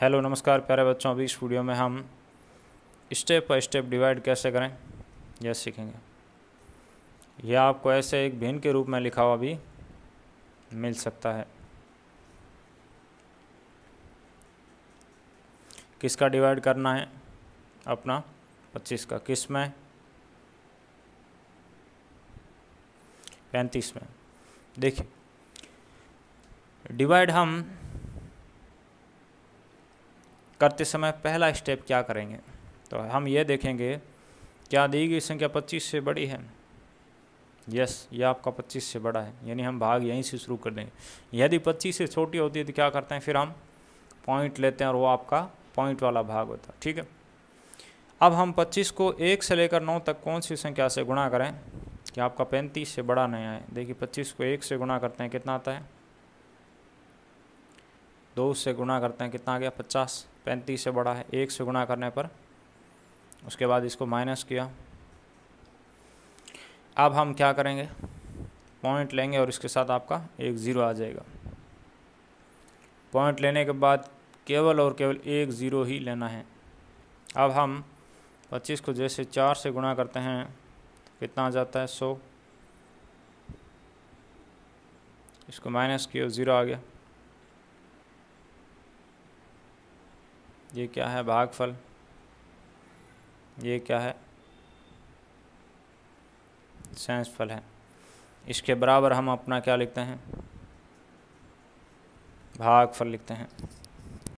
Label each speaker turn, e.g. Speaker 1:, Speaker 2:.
Speaker 1: hello नमस्कार प्यारे बच्चों अभी इस वीडियो में हम स्टेप बाई स्टेप डिवाइड कैसे करें यह सीखेंगे यह आपको ऐसे एक भिन्न के रूप में लिखा हुआ भी मिल सकता है किसका डिवाइड करना है अपना 25 का किस में 35 में देखिए डिवाइड हम करते समय पहला स्टेप क्या करेंगे तो हम ये देखेंगे क्या दी गई संख्या पच्चीस से बड़ी है यस ये आपका पच्चीस से बड़ा है यानी हम भाग यहीं से शुरू कर देंगे यदि पच्चीस से छोटी होती है तो क्या करते हैं फिर हम पॉइंट लेते हैं और वो आपका पॉइंट वाला भाग होता है ठीक है अब हम 25 को एक से लेकर नौ तक कौन सी संख्या से गुणा करें कि आपका पैंतीस से बड़ा नहीं आए देखिए पच्चीस को एक से गुणा करते हैं कितना आता है दो से गुणा करते हैं कितना आ गया पचास पैंतीस से बड़ा है एक से गुणा करने पर उसके बाद इसको माइनस किया अब हम क्या करेंगे पॉइंट लेंगे और इसके साथ आपका एक ज़ीरो आ जाएगा पॉइंट लेने के बाद केवल और केवल एक ज़ीरो ही लेना है अब हम पच्चीस को जैसे चार से गुणा करते हैं कितना आ जाता है सौ इसको माइनस किया ज़ीरो आ गया ये क्या है भागफल ये क्या है फल है इसके बराबर हम अपना क्या लिखते हैं भागफल लिखते हैं